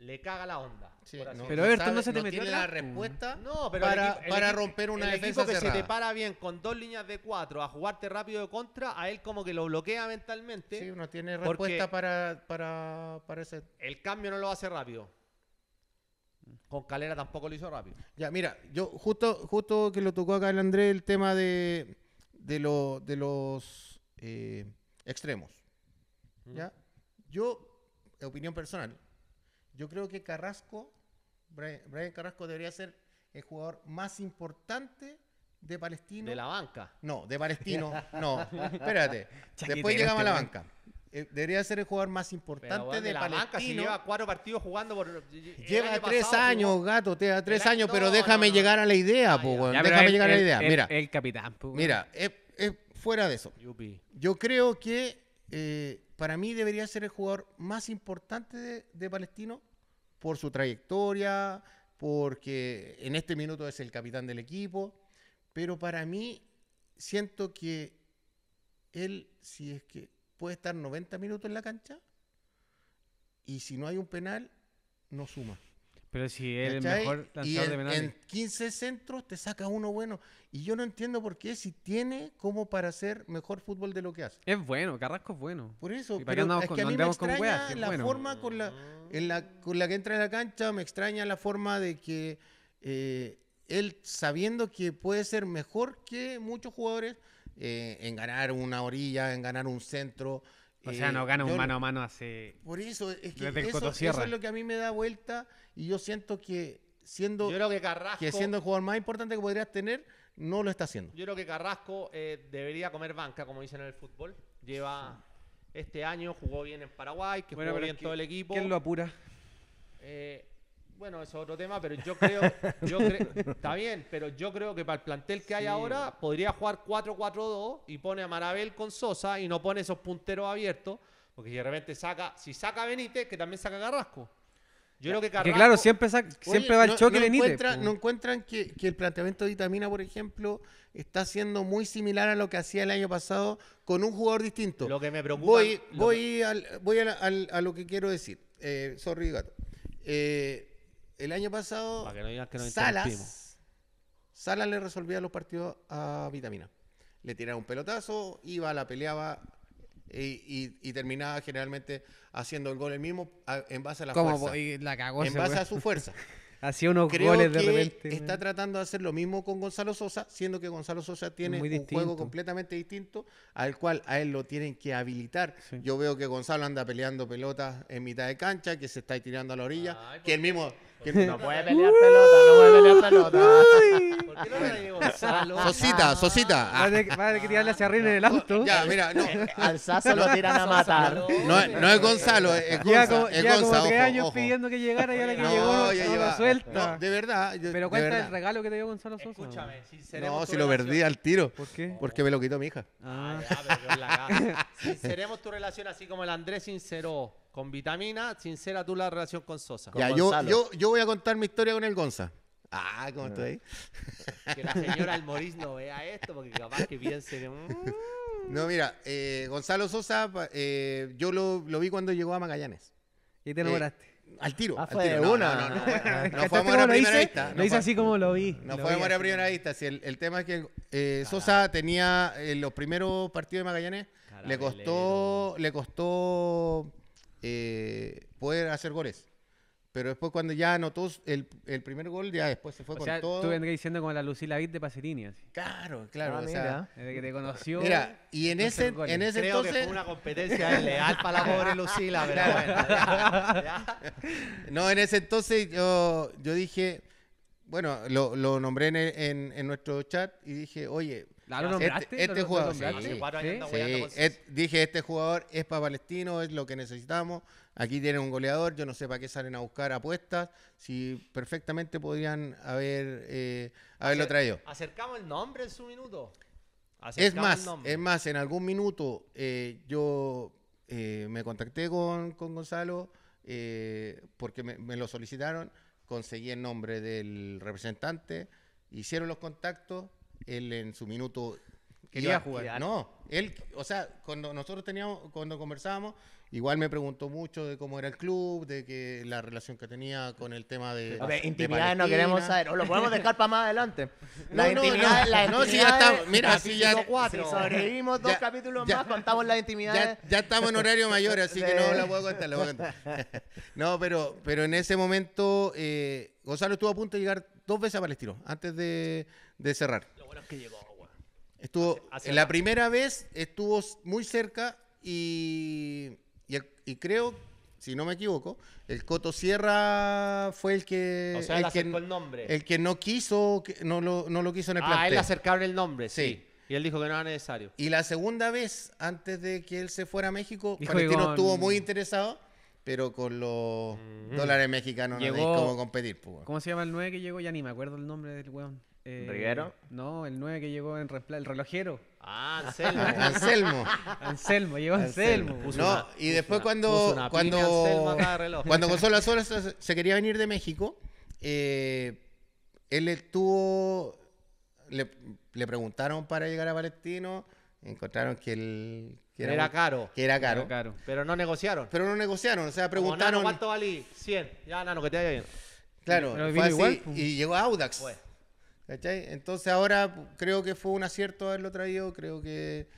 le caga la onda. pero no se te no tiene la respuesta para, romper una defensa equipo que se te para bien con dos líneas de cuatro a jugarte rápido de contra, a él como que lo bloquea mentalmente. Sí, uno tiene respuesta para, para, para ese... El cambio no lo hace rápido. Con Calera tampoco lo hizo rápido. Ya, mira, yo justo, justo que lo tocó acá el André el tema de, de, lo, de los eh, extremos. ¿ya? Yo, opinión personal, yo creo que Carrasco, Brian, Carrasco debería ser el jugador más importante de Palestino. De la banca. No, de Palestino. no, [laughs] espérate. Después este llegamos a la banca. Eh, debería ser el jugador más importante de, Palestino. lleva cuatro partidos jugando por. Lleva tres años, gato, te da tres años, pero déjame llegar a la idea, ah, Déjame llegar a la idea. mira. El capitán, Mira, es fuera de eso. Yo creo que eh, para mí debería ser el jugador más importante de, Palestino por su trayectoria, porque en este minuto es el capitán del equipo, pero para mí siento que él, si es que puede estar 90 minutos en la cancha, y si no hay un penal, no suma. Pero si es el mejor lanzador en, de En 15 centros te saca uno bueno. Y yo no entiendo por qué, si tiene como para hacer mejor fútbol de lo que hace. Es bueno, Carrasco es bueno. Por eso, pero es que a mí me extraña la forma con la, con la que entra en la cancha, me extraña la forma de que eh, él, sabiendo que puede ser mejor que muchos jugadores, eh, en ganar una orilla, en ganar un centro. O sea, no eh, gana un mano a mano hace. Por eso, es que eso, es lo que a mí me da vuelta y yo siento que siendo, que, siendo el jugador más importante que podrías tener, no lo está haciendo. Yo creo que Carrasco eh, debería comer banca, como dicen en el fútbol. Lleva este año, jugó bien en Paraguay, que bien todo el equipo. ¿Quién lo apura? Eh, bueno, eso es otro tema, pero yo creo, yo [laughs] está bien, pero yo creo que para el plantel que hay ahora podría jugar 4-4-2 y pone a Marabel con Sosa y no pone esos punteros abiertos, porque de repente saca, si saca Benítez, que también saca Carrasco. Yo creo que Que claro, siempre, va el choque no de ¿No encuentran que, el planteamiento de Vitamina, por ejemplo, está siendo muy similar a lo que hacía el año pasado con un jugador distinto? Lo que me preocupa... Voy, voy a, lo que quiero decir. Eh, sorry, gato. Eh, el año pasado, Para que no digas que no Salas, Salas le resolvía los partidos a Vitamina. Le tiraba un pelotazo, iba, la peleaba y, terminaba generalmente haciendo el gol el mismo en base a la fuerza. en base a su fuerza. [laughs] Hacía unos Creo goles que de repente. Está tratando de hacer lo mismo con Gonzalo Sosa, siendo que Gonzalo Sosa tiene un juego completamente distinto al cual a él lo tienen que habilitar. Yo veo que Gonzalo anda peleando pelotas en mitad de cancha, que se está tirando a la orilla, que el mismo. no puede [laughs] pelear pelota, no puede pelear pelota. ¿Por qué no le Gonzalo? Sosita, ah. Sosita. va a que tirarle hacia arriba en el auto. Ya, mira, no. Al Saso lo tiran a matar. No, es Gonzalo, es Gonzalo. Ya como, años pidiendo que llegara y ahora que llegó. No, de verdad. Pero cuenta el regalo que te dio Gonzalo Sosa. Escúchame, sinceremos. No, si lo perdí al tiro. ¿Por qué? Porque me lo quitó mi hija. Ah, ah ya, pero la [laughs] caja. Sinceremos tu relación así como el Andrés sinceró con Vitamina, sincera tú la relación con Sosa. Ya, yo, yo, yo voy a contar mi historia con el Gonza. Ah, ¿cómo ah. estoy ahí? Que la señora [laughs] Almoriz no vea esto porque capaz que piense que... Mm. No, mira, eh, Gonzalo Sosa, eh, yo lo, lo, vi cuando llegó a Magallanes. Y te enamoraste. Al tiro. al tiro. no, No, no, [laughs] no, fue amor a primera vista. lo hice así como lo vi. No fue amor a primera vista. Si el, el tema es que eh, Sosa tenía eh, los primeros partidos de Magallanes. Le costó, le costó eh, poder hacer goles. Pero después cuando ya anotó el, el primer gol, ya después se fue o con sea, todo. Tú vendrías diciendo como la Lucila Vid de Pacerini. Claro, claro. Ah, o sea, desde que te conoció. Mira, y en ese, en ese Creo entonces... que fue una competencia leal para la pobre Lucila, pero bueno. No, en ese entonces yo, yo dije... Bueno, lo, lo nombré en, en nuestro chat y dije, oye, Claro, nombraste? Este, este jugador. dije, este jugador es para Palestino, es lo que necesitamos. Aquí tienen un goleador, yo no sé para qué salen a buscar apuestas. Si perfectamente podrían haber, eh, haberlo traído. ¿Acercamos el nombre en su minuto? es más, es más, en algún minuto eh, yo eh, me contacté con, Gonzalo porque me lo solicitaron, conseguí el nombre del representante, hicieron los contactos él en su minuto quería jugar. No, él, o sea, cuando nosotros teníamos, cuando conversábamos, igual me preguntó mucho de cómo era el club, de que la relación que tenía con el tema de. A ver, intimidad no queremos saber, o lo podemos dejar para más adelante. [laughs] La intimidad, no, la ya estamos, mira, ya. Si sobrevivimos dos capítulos más, contamos las intimidades. Ya, ya, estamos en horario mayor, así que no la puedo contar, la contar. [laughs] No, pero, pero en ese momento, eh, Gonzalo estuvo a punto de llegar dos veces a Palestino, antes de, de cerrar que llegó, Estuvo, la, primera vez estuvo muy cerca y, y, creo, si no me equivoco, el Coto Sierra fue el que... el, que, el nombre. El que no quiso, no lo, no lo quiso en el ah, plantel. Ah, él acercaron el nombre, sí. Y él dijo que no era necesario. Y la segunda vez, antes de que él se fuera a México, Valentino estuvo muy interesado, pero con los dólares mexicanos no cómo competir. Pues, ¿Cómo se llama el 9 que llegó? Ya ni me acuerdo el nombre del weón. Eh, No, el 9 que llegó en el relojero. Ah, [laughs] Anselmo. Anselmo. Anselmo, llegó Anselmo. No, y después una, cuando cuando, cuando [laughs] Gonzalo Azola se, se quería venir de México, eh, él estuvo, le, le, preguntaron para llegar a Palestino, encontraron que él Que era, caro. Que era caro. Pero no negociaron. Pero no negociaron, o sea, preguntaron... ¿Cuánto valí? 100. Ya, no, que te vaya bien. Claro, fue así, y llegó a Audax. Entonces ahora creo que fue un acierto haberlo traído, creo que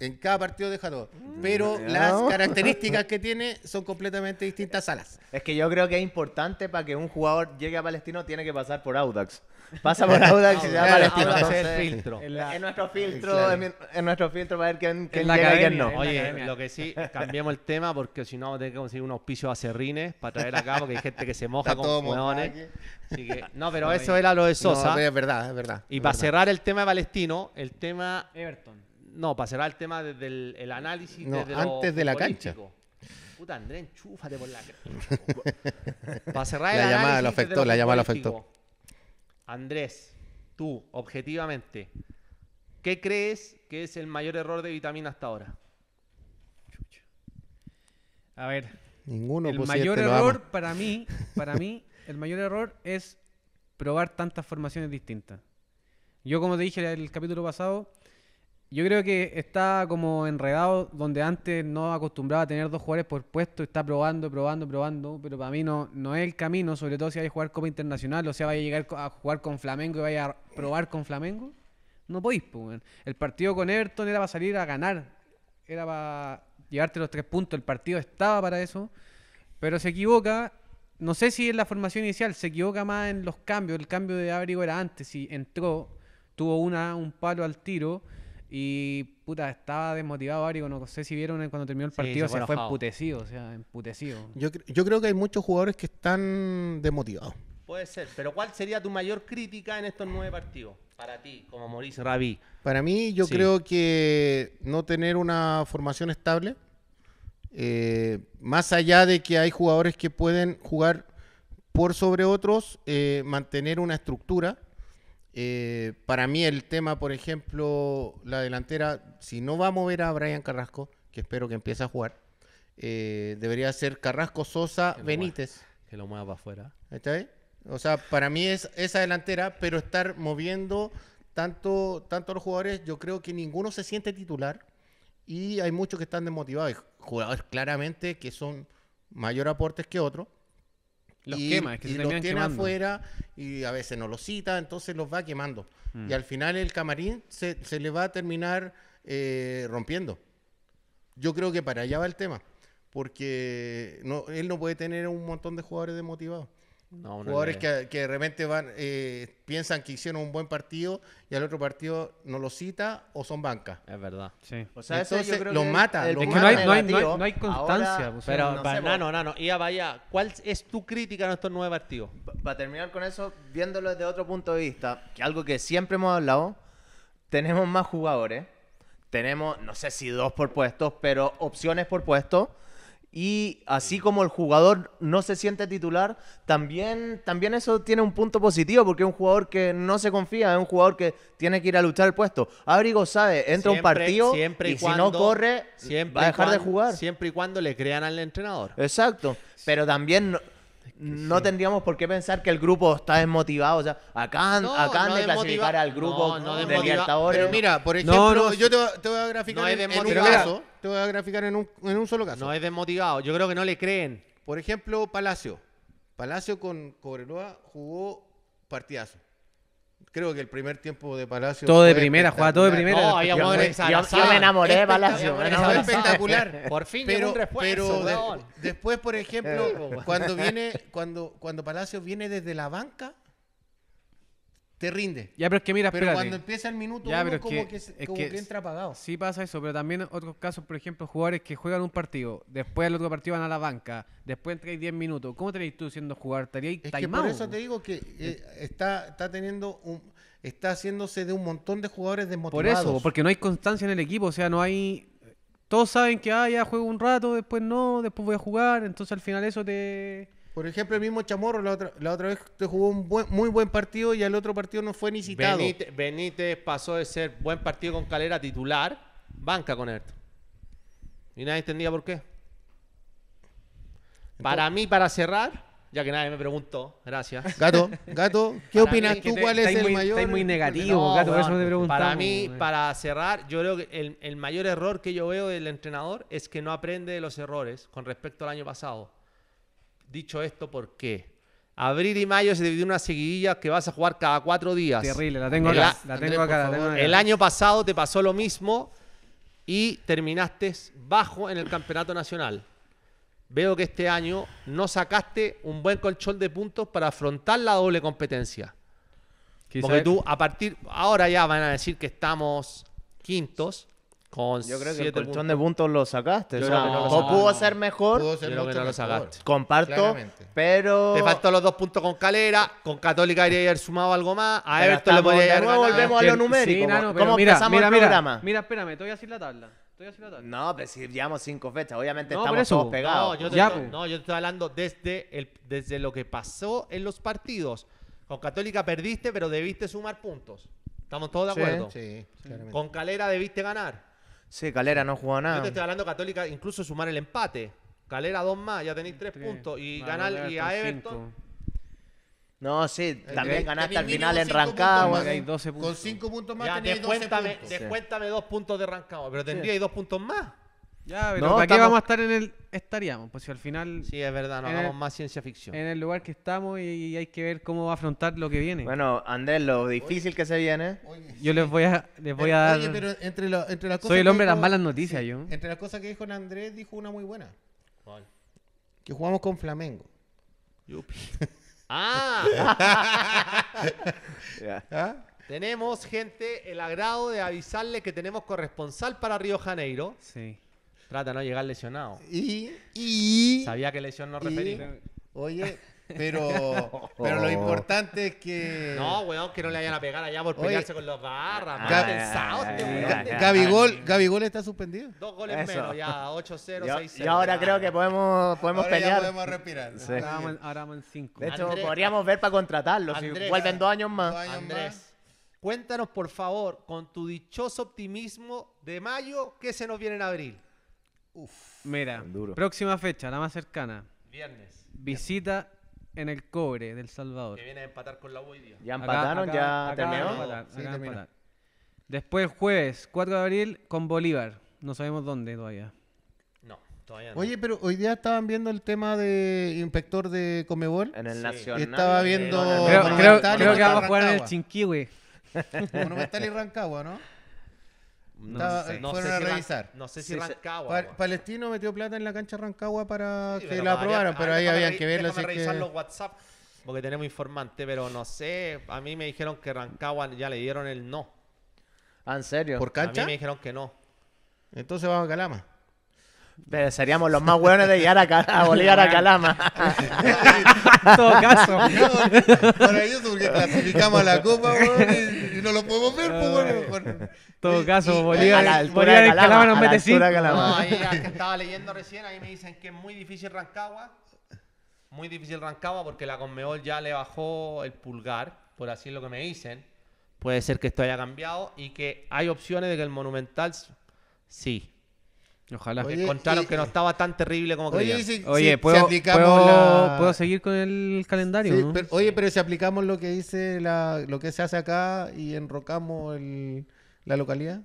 en cada partido deja todo. Mm. Pero las [laughs] características que tiene son completamente distintas a las. Es que yo creo que es importante para que un jugador llegue a Palestino tiene que pasar por Audax. Pasa por [laughs] Audax y se a Palestino. es el filtro. En, nuestro filtro, en, nuestro filtro para ver quién, llega y no. Oye, lo que sí, cambiamos el tema porque si no tenemos que conseguir un auspicio a serrines para traer acá porque hay gente que se moja con no, pero eso era lo de Sosa. es verdad, es verdad. Y para cerrar el tema de Palestino, el tema... Everton. No, para cerrar el tema desde el, análisis. antes de la cancha. Puta, Andrés, enchúfate por la. [laughs] para cerrar el la llamada lo afectó, la llamada lo afectó. Andrés, tú, objetivamente, ¿qué crees que es el mayor error de vitamina hasta ahora? A ver. Ninguno. El pues, mayor este error para mí, para mí, el mayor error es probar tantas formaciones distintas. Yo, como te dije en el capítulo pasado, yo creo que está como enredado donde antes no acostumbraba a tener dos jugadores por puesto, está probando, probando, probando, pero para mí no, no es el camino, sobre todo si hay que jugar Copa Internacional, o sea, vaya a llegar a jugar con Flamengo y vaya a probar con Flamengo. No podéis, pues, El partido con Everton era para salir a ganar, era para llevarte los tres puntos, el partido estaba para eso, pero se equivoca. No sé si en la formación inicial se equivoca más en los cambios, el cambio de abrigo era antes, si entró, tuvo una, un palo al tiro y puta, estaba desmotivado Ari, no sé si vieron eh, cuando terminó el partido, se, fue, emputecido, o sea, emputecido. Yo, yo creo que hay muchos jugadores que están desmotivados. Puede ser, pero ¿cuál sería tu mayor crítica en estos nueve partidos para ti, como Mauricio, Rabí? Para mí, yo creo que no tener una formación estable, eh, más allá de que hay jugadores que pueden jugar por sobre otros, eh, mantener una estructura eh, para mí el tema, por ejemplo, la delantera, si no va a mover a Brian Carrasco, que espero que empiece a jugar, eh, debería ser Carrasco, Sosa, Benítez. que lo mueva para afuera. O sea, para mí es esa delantera, pero estar moviendo tanto, tanto a los jugadores, yo creo que ninguno se siente titular y hay muchos que están desmotivados. jugadores claramente que son mayor aportes que otros, los y, quema, es que los tiene afuera y a veces no los cita, entonces los va quemando. Mm. Y al final el camarín se, le va a terminar eh, rompiendo. Yo creo que para allá va el tema, porque él no puede tener un montón de jugadores desmotivados. Jugadores que, de repente van, eh, piensan que hicieron un buen partido y al otro partido no lo cita o son banca. Es verdad. O sea, lo mata. no, hay, constancia. pero, no no vaya, ¿cuál es tu crítica a estos nueve partidos? Para terminar con eso, viéndolo desde otro punto de vista, que algo que siempre hemos hablado, tenemos más jugadores, tenemos, no sé si dos por puestos, pero opciones por puesto y así como el jugador no se siente titular, también, también eso tiene un punto positivo, porque es un jugador que no se confía, es un jugador que tiene que ir a luchar el puesto. Abrigo sabe, entra un partido y, si no corre, siempre va a dejar de jugar. Siempre y cuando le crean al entrenador. Exacto, pero también... No, tendríamos por qué pensar que el grupo está desmotivado. O sea, acá de clasificar al grupo de Pero mira, por ejemplo, yo te, voy a graficar en, en un a graficar en un, solo caso. No es desmotivado. Yo creo que no le creen. Por ejemplo, Palacio. Palacio con Cobreloa jugó partidazo. Creo que el primer tiempo de Palacio. Todo de primera, jugaba todo de primera. yo, me, enamoré de Palacio. espectacular. [laughs] Por fin, pero, un después, por [laughs] ejemplo, cuando viene, cuando, cuando Palacio viene desde la banca, te rinde. Ya, pero es que mira, Pero cuando empieza el minuto es como, que, como entra apagado. Sí pasa eso, pero también otros casos, por ejemplo, jugadores que juegan un partido, después del otro partido van a la banca, después entre 10 minutos. ¿Cómo tenéis tú siendo jugador? ¿Estaríais es que Por eso te digo que eh, está, está teniendo un está haciéndose de un montón de jugadores desmotivados. Por eso, porque no hay constancia en el equipo, o sea, no hay... Todos saben que, ah, ya juego un rato, después no, después voy a jugar, entonces al final eso te... Por ejemplo, el mismo Chamorro la otra, vez te jugó un buen, muy buen partido y al otro partido no fue ni citado. Benítez, pasó de ser buen partido con Calera titular, banca con Everton. Y nadie entendía por qué. para mí, para cerrar, ya que nadie me preguntó, gracias. [laughs] Gato, Gato, ¿qué opinas tú? ¿Cuál es el mayor? Estoy muy negativo, Gato, por eso te Para mí, para cerrar, yo creo que el, el mayor error que yo veo del entrenador es que no aprende de los errores con respecto al año pasado. Dicho esto, ¿por qué? Abril y mayo se dividió una seguidilla que vas a jugar cada cuatro días. Terrible, la tengo La, tengo acá, El año pasado te pasó lo mismo y terminaste bajo en el campeonato nacional. Veo que este año no sacaste un buen colchón de puntos para afrontar la doble competencia. Porque tú, a partir. Ahora ya van a decir que estamos quintos. Con Yo creo que el puntos. de puntos lo sacaste. o no pudo ser mejor. que no lo sacaste. Comparto, pero. Te faltó los dos puntos con Calera, con Católica iría haber sumado algo más, a Pero Everton le podría haber ganado. volvemos a lo numérico. Sí, ¿Cómo mira, mira, el mira, programa? Mira, espérame, te voy a decir la tabla. No, pero si llevamos cinco fechas, obviamente estamos todos pegados. No, yo te, estoy, no, yo estoy hablando desde, el, desde lo que pasó en los partidos. Con Católica perdiste, pero debiste sumar puntos. ¿Estamos todos de acuerdo? Sí, Con Calera debiste ganar. Sí, Calera no jugó nada. Yo te estoy hablando Católica, incluso sumar el empate. Calera dos más, ya tenéis tres puntos. Y ganar y a Everton. No, sí, también ganaste al final en Rancagua. Con cinco puntos más ya, teníais puntos. Descuéntame dos puntos de Rancagua, pero tendríais dos puntos más. Ya, pero ¿para qué vamos a estar en el. Estaríamos? Pues si al final. Sí, es verdad, no vamos más ciencia ficción. En el lugar que estamos y, hay que ver cómo va a afrontar lo que viene. Bueno, Andrés, lo difícil que se viene. Yo les voy a, dar. entre, Soy el hombre de las malas noticias, yo. Entre las cosas que dijo Andrés, dijo una muy buena. ¿Cuál? Que jugamos con Flamengo. [laughs] ¡Ah! ¿Ah? [laughs] tenemos, gente, el agrado de avisarle que tenemos corresponsal para Río Janeiro. Sí. Trata de no llegar lesionado. Y, Sabía que lesión no refería. Oye, pero, [laughs] pero lo importante es que. No, weón, que no le vayan a pegar allá por pelearse con los barras. Gabi este Gol pensado, Gabigol, está suspendido. Dos goles menos, ya, 8-0, 6-0. Y ahora creo que podemos, podemos pelear. podemos respirar. Ahora vamos, en cinco. De hecho, podríamos ver para contratarlo si vuelven dos años Dos más. más. cuéntanos por favor, con tu dichoso optimismo de mayo, ¿qué se nos viene en abril? Uf, Mira, próxima fecha, la más cercana. Viernes. Visita en el cobre del Salvador. Que viene a empatar con la U Ya empataron, ya terminó. Después, jueves 4 de abril, con Bolívar. No sabemos dónde todavía. No, todavía no. Oye, pero hoy día estaban viendo el tema de inspector de Comebol. En el Nacional. Estaba viendo. Creo, que vamos a jugar en el Chinquihue. [laughs] Monumental y Rancagua, ¿no? No, sé. a si revisar. no sé si Rancagua. Palestino metió plata en la cancha Rancagua para que lo la aprobaran, pero ahí había habían que verlo. revisar los WhatsApp porque tenemos informante, pero no sé. A mí me dijeron que Rancagua ya le dieron el no. Ah, ¿en serio? ¿Por A mí me dijeron que no. Entonces vamos a Calama. Pero seríamos los más buenos de llegar a, a Bolívar a Calama. [laughs] En todo caso. [laughs] Para eso, porque clasificamos a la Copa, no lo podemos ver, pues bueno. En todo caso, Bolívar, Bolívar en Calama nos mete No, ahí ah, que estaba leyendo recién, ahí me dicen que es muy difícil Rancagua. Muy difícil Rancagua porque la Conmebol ya le bajó el pulgar, por así es lo que me dicen. Puede ser que esto haya cambiado y que hay opciones de que el Monumental sí, Ojalá. que Encontraron que no estaba tan terrible como oye, oye, ¿puedo, ¿puedo, seguir con el calendario? oye, pero si aplicamos lo que dice lo que se hace acá y enrocamos la localidad.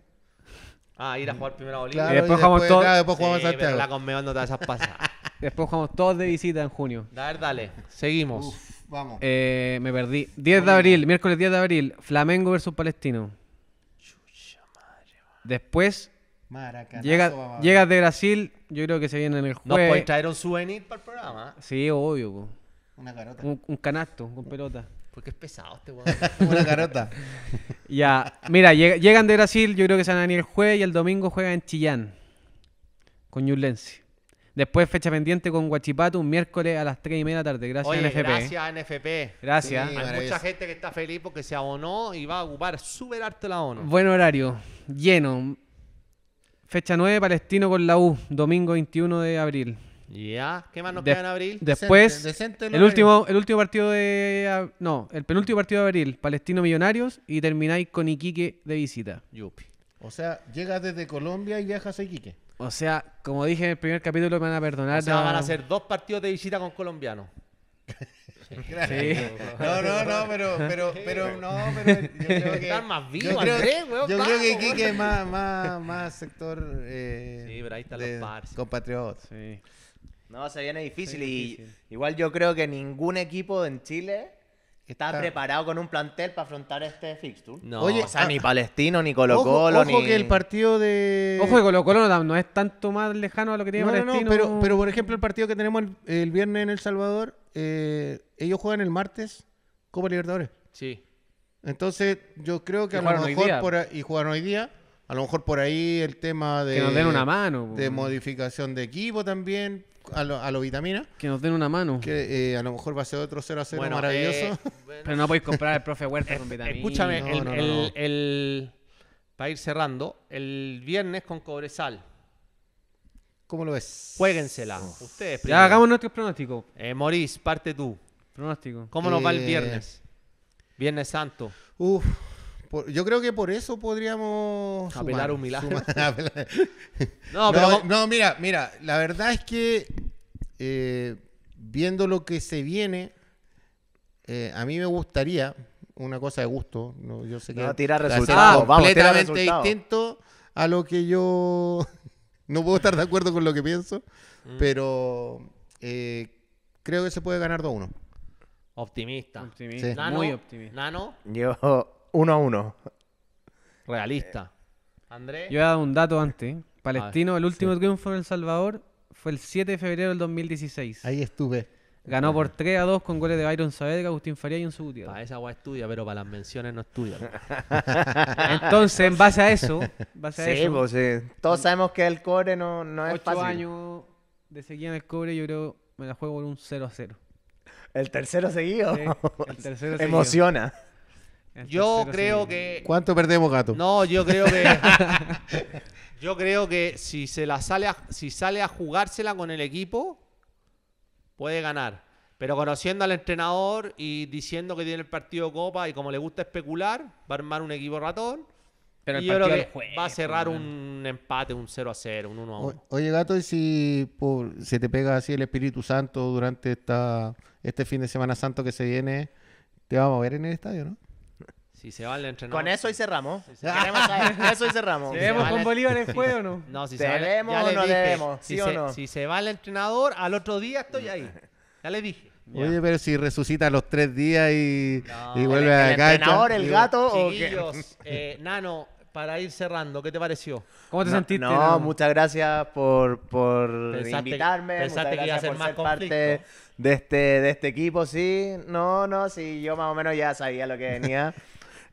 Ah, ir a jugar primero a Bolivia. y después, jugamos después jugamos a Santiago. la conmeando todas esas pasas. [laughs] después jugamos todos de visita en junio. A ver, dale. Seguimos. Uf, vamos. Eh, me perdí. 10 de abril, miércoles 10 de abril, Flamengo versus Palestino. Chucha madre. Después Maracanazo, llega, de Brasil, yo creo que se viene en el jueves. ¿Nos pueden traer un souvenir para el programa? Sí, obvio. Una carota. Un, canasto con pelota. Porque es pesado este weón. [laughs] Una carota. [laughs] ya, mira, llegan de Brasil, yo creo que se van a venir el jueves y el domingo juegan en Chillán con Ñublense. Después fecha pendiente con Guachipato un miércoles a las 3 y media de la tarde. Gracias Oye, NFP. ¿eh? Gracias NFP. Gracias. Hay mucha gente que está feliz porque se abonó y va a ocupar súper harto la ONU. Buen horario, lleno. Fecha 9, Palestino con la U, domingo 21 de abril. Ya, ¿qué más nos queda en abril? Después, el, último, el último partido de. No, el penúltimo partido de abril, Palestino Millonarios, y termináis con Iquique de visita. Yupi. O sea, llegas desde Colombia y viajas a Iquique. O sea, como dije en el primer capítulo, me van a perdonar. O sea, van a hacer dos partidos de visita con colombianos. [laughs] [laughs] No, no, no, pero, pero, [laughs] pero no, pero yo creo [laughs] que. yo creo, que Quique es más, sector. Eh, sí, pero ahí están los pars. Compatriotas. Sí. No, se viene difícil, Y igual yo creo que ningún equipo en Chile está, preparado con un plantel para afrontar este fixture. No, o sea, ah, ni Palestino, ni Colo Colo, ojo, ojo que el partido de... Ojo que Colo Colo no, es tanto más lejano a lo que tiene no, Palestino. No, pero, pero por ejemplo el partido que tenemos el viernes en El Salvador eh, ellos juegan el martes Copa Libertadores. Sí. Entonces, yo creo que a lo mejor y juegan hoy día, a lo mejor por ahí el tema de que nos den una mano, de modificación de equipo también a lo, a vitamina. Que nos den una mano. Que eh, a lo mejor va a ser otro 0 a 0 maravilloso. Eh, [laughs] Pero no podéis comprar el profe Huerta con vitamina. Escúchame, el, para ir cerrando, el viernes con Cobresal ¿Cómo lo ves? Jueguensela. Ustedes Ya hagamos nuestro pronóstico. Eh, Morís, parte tú. Pronóstico. ¿Cómo nos va el eh, viernes? Viernes Santo. Uf. yo creo que por eso podríamos apelar un milagro. [laughs] no, pero no, mira, mira, la verdad es que eh, viendo lo que se viene, eh, a mí me gustaría una cosa de gusto. No, yo sé que tira resultados, completamente vamos, distinto a lo que yo no puedo estar de acuerdo con lo que pienso, mm. pero eh, creo que se puede ganar 2 a 1. Optimista. optimista. Muy optimista. Nano. Yo 1 a uno. Realista. Eh, Andrés. Yo he dado un dato antes. Palestino, el último triunfo en El Salvador fue el 7 de febrero del 2016. Ahí estuve. Ganó por 3 a 2 con goles de Byron Saavedra, Agustín Faría y un Gutiérrez. Para esa agua estudia, pero para las menciones no estudia. [laughs] Entonces, en base a eso. Pues, sí, todos sabemos que el cobre no, no es fácil. años de seguida en el cobre, yo creo me la juego por un 0 a 0. El tercero seguido. [laughs] Emociona. yo creo que. ¿Cuánto perdemos, gato? No, yo creo que. [laughs] yo creo que si se la sale si sale a jugársela con el equipo puede ganar. Pero conociendo al entrenador y diciendo que tiene el partido Copa y como le gusta especular, va a armar un equipo ratón. Pero y yo va a cerrar un empate, un 0 a 0, un 1 a 1. oye, gato, ¿y si se te pega así el Espíritu Santo durante esta, este fin de Semana Santo que se viene? Te vamos a ver en el estadio, ¿no? Si se va el entrenador. Con eso y cerramos. Con eso y cerramos. Tenemos [laughs] con Bolívar en juego o no? [laughs] No, si se o no si se, va el entrenador, al otro día estoy ahí. Ya le dije. Oye, pero si resucita los tres días y, vuelve a caer ¿El entrenador, el gato o qué? [laughs] Eh, nano, para ir cerrando, ¿qué te pareció? ¿Cómo te sentiste? No, muchas gracias por, por invitarme. Pensaste que iba a ser parte de este, de este equipo, sí. No, no, sí, yo más o menos ya sabía lo que venía.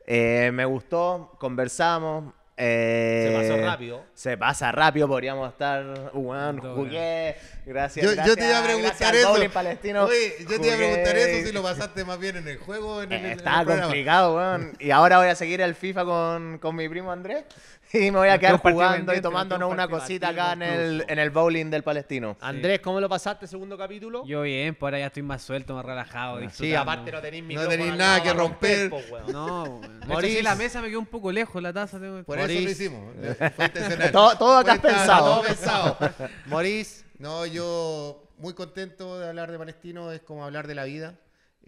Eh, me gustó, conversamos. Eh, se pasó rápido. Se pasa rápido, podríamos estar. Bueno, uh, jugué. Gracias. Yo, gracias, te iba a preguntar eso. Palestino, yo te iba a preguntar eso si lo pasaste más bien en el juego. En el, eh, complicado, weón. Y ahora voy a seguir al FIFA con, con mi primo Andrés. Y me voy a quedar jugando y tomándonos una cosita acá en el, en el bowling del palestino. Andrés, ¿cómo lo pasaste el segundo capítulo? Yo bien, por ya estoy más suelto, más relajado. Sí, aparte no tenéis No nada que romper. No, Morís. la mesa me quedó un poco lejos, la taza. Por eso lo hicimos. [laughs] Eh, este todo acá es este pensado. Todo pensado. [laughs] Morís. No, yo muy contento de hablar de palestino, es como hablar de la vida.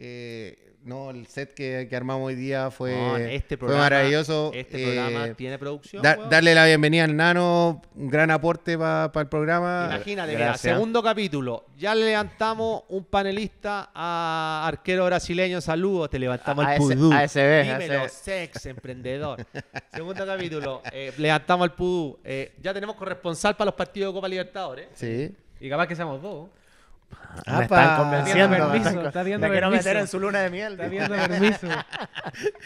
Eh, no, el set que, armamos hoy día fue, este maravilloso. Este programa eh, tiene producción. darle la bienvenida al Nano, un gran aporte para el programa. Imagínate, segundo capítulo. Ya levantamos un panelista a arquero brasileño. Saludos, te levantamos el pudú. Dímelo, sex, emprendedor. [laughs] segundo capítulo, eh, levantamos el pudú. ya tenemos corresponsal para los partidos de Copa Libertadores. Sí. Y capaz que seamos dos. Ah, me están convenciendo. Está viendo permiso, viendo me quiero meter en su luna de miel. Está viendo permiso.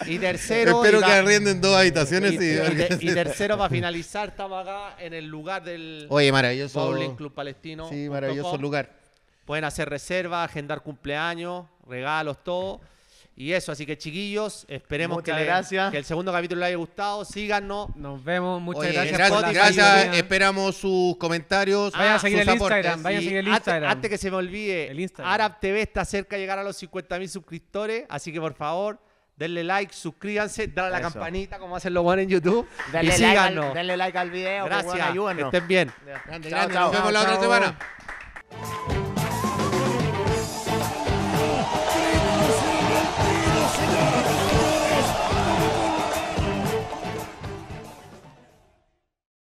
y tercero. Espero que arrienden dos habitaciones. Y, y, tercero, para finalizar, estamos acá en el lugar del. Oye, maravilloso. Bowling Club Palestino. Sí, maravilloso lugar. Pueden hacer reservas, agendar cumpleaños, regalos, todo. Y eso, así que chiquillos, esperemos que, que el segundo capítulo les haya gustado. Síganos. Nos vemos, muchas gracias. Gracias, esperamos sus comentarios. vayan a ah, seguir el Instagram, vayan a seguir el Instagram. Antes, que se me olvide, el Arab TV está cerca de llegar a los 50.000 suscriptores, así que por favor, denle like, suscríbanse, dale a la campanita como hacen los buenos en YouTube. y síganos. denle like al video, gracias. estén bien. Nos vemos la otra semana.